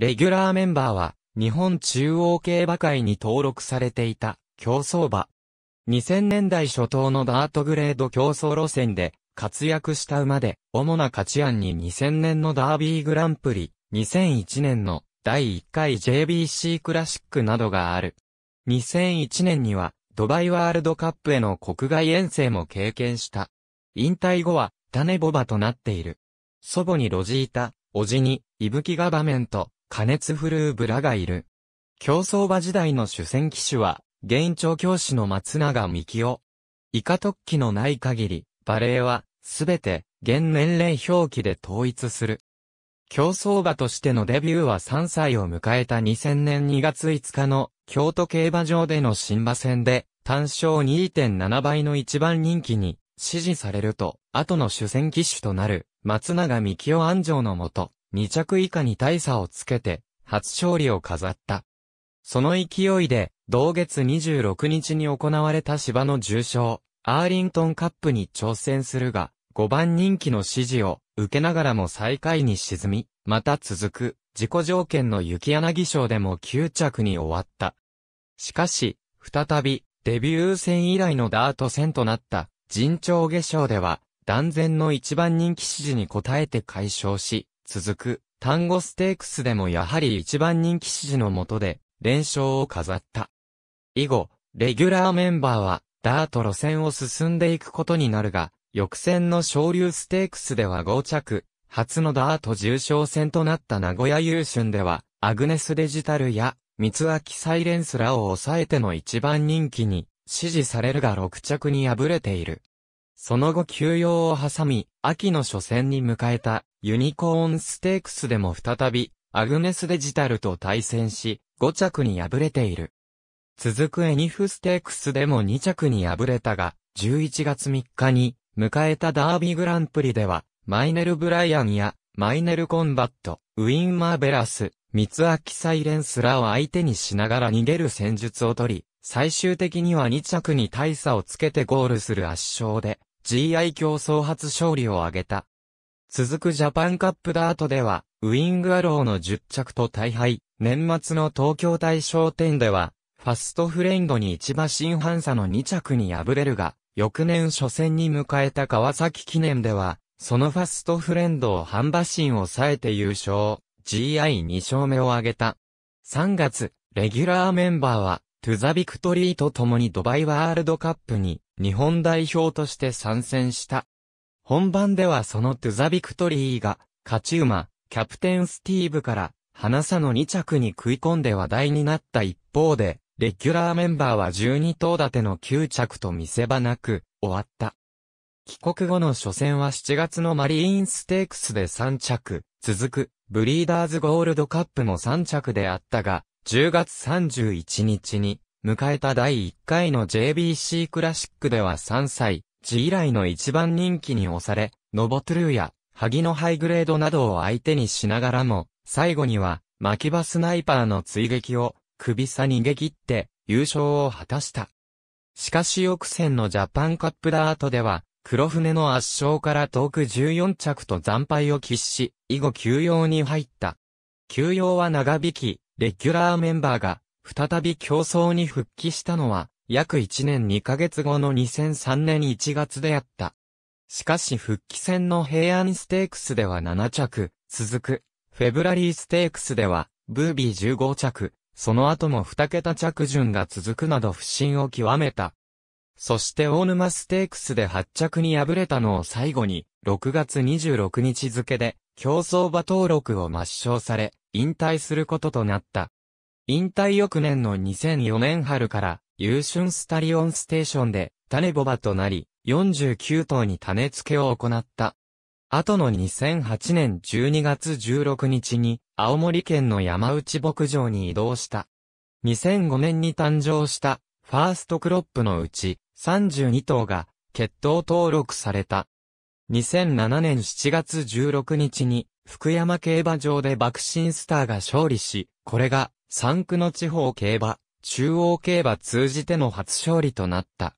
レギュラーメンバーは、日本中央競馬会に登録されていた、競走馬。2000年代初頭のダートグレード競争路線で、活躍した馬で、主な価値案に2000年のダービーグランプリ、2001年の第1回 JBC クラシックなどがある。2001年には、ドバイワールドカップへの国外遠征も経験した。引退後は、種ボバとなっている。祖母にロジータ、おじに、いぶきガバメント、加熱フルーブらがいる。競争馬時代の主戦騎手は、現長教師の松永幹夫。イカ特記のない限り、バレーは、すべて、現年齢表記で統一する。競争馬としてのデビューは3歳を迎えた2000年2月5日の京都競馬場での新馬戦で単勝2.7倍の一番人気に支持されると後の主戦騎手となる松永幹夫安城のもと2着以下に大差をつけて、初勝利を飾った。その勢いで、同月26日に行われた芝の重賞、アーリントンカップに挑戦するが、5番人気の支持を受けながらも最下位に沈み、また続く、自己条件の雪柳賞でも9着に終わった。しかし、再び、デビュー戦以来のダート戦となった、人長下賞では、断然の一番人気指示に応えて解消し、続く、単語ステークスでもやはり一番人気支持の下で、連勝を飾った。以後、レギュラーメンバーは、ダート路線を進んでいくことになるが、翌戦の昇竜ステークスでは5着、初のダート重賞戦となった名古屋優春では、アグネスデジタルや、三秋サイレンスらを抑えての一番人気に、支持されるが6着に敗れている。その後休養を挟み、秋の初戦に迎えたユニコーンステークスでも再び、アグネスデジタルと対戦し、5着に敗れている。続くエニフステークスでも2着に敗れたが、11月3日に迎えたダービーグランプリでは、マイネル・ブライアンや、マイネル・コンバット、ウィン・マーベラス、三秋サイレンスらを相手にしながら逃げる戦術を取り、最終的には2着に大差をつけてゴールする圧勝で、GI 競争初勝利を挙げた。続くジャパンカップダートでは、ウィングアローの10着と大敗、年末の東京大賞典では、ファストフレンドに一馬新半差の2着に敗れるが、翌年初戦に迎えた川崎記念では、そのファストフレンドを半馬身抑えて優勝、GI2 勝目を挙げた。3月、レギュラーメンバーは、トゥザビクトリーと共にドバイワールドカップに日本代表として参戦した。本番ではそのトゥザビクトリーが、勝ち馬、キャプテンスティーブから、花さの2着に食い込んで話題になった一方で、レギュラーメンバーは12頭立ての9着と見せ場なく、終わった。帰国後の初戦は7月のマリーンステークスで3着、続く、ブリーダーズゴールドカップも3着であったが、10月31日に、迎えた第1回の JBC クラシックでは3歳、自以来の一番人気に押され、ノボトゥルーや、ハギのハイグレードなどを相手にしながらも、最後には、マキバスナイパーの追撃を、首差逃げ切って、優勝を果たした。しかし翌戦のジャパンカップダートでは、黒船の圧勝から遠く14着と惨敗を喫し、以後休養に入った。休養は長引き、レギュラーメンバーが、再び競争に復帰したのは、約1年2ヶ月後の2003年1月であった。しかし復帰戦の平安ステークスでは7着、続く、フェブラリーステークスでは、ブービー15着、その後も2桁着順が続くなど不振を極めた。そして大沼ステークスで8着に敗れたのを最後に、6月26日付で、競争馬登録を抹消され、引退することとなった。引退翌年の2004年春から、ユーシュンスタリオンステーションで種ボバとなり、49頭に種付けを行った。後の2008年12月16日に、青森県の山内牧場に移動した。2005年に誕生したファーストクロップのうち32頭が血統登録された。2007年7月16日に福山競馬場で爆心スターが勝利し、これが三区の地方競馬中央競馬通じての初勝利となった。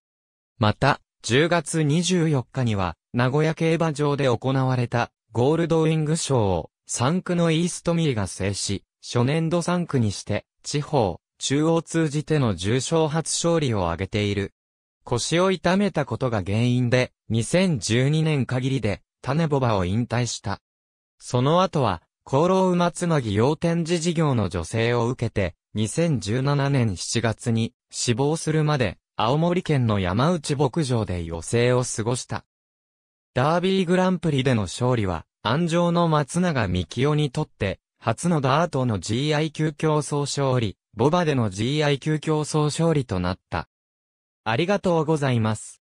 また、10月24日には、名古屋競馬場で行われた、ゴールドウィング賞を、3区のイーストミーが制し、初年度3区にして、地方、中央通じての重賞初勝利を挙げている。腰を痛めたことが原因で、2012年限りで、種ボバを引退した。その後は、厚労馬つなぎ要展示事業の助成を受けて、2017年7月に死亡するまで、青森県の山内牧場で余生を過ごした。ダービーグランプリでの勝利は、安城の松永幹夫にとって、初のダートの GI 級競争勝利、ボバでの GI 級競争勝利となった。ありがとうございます。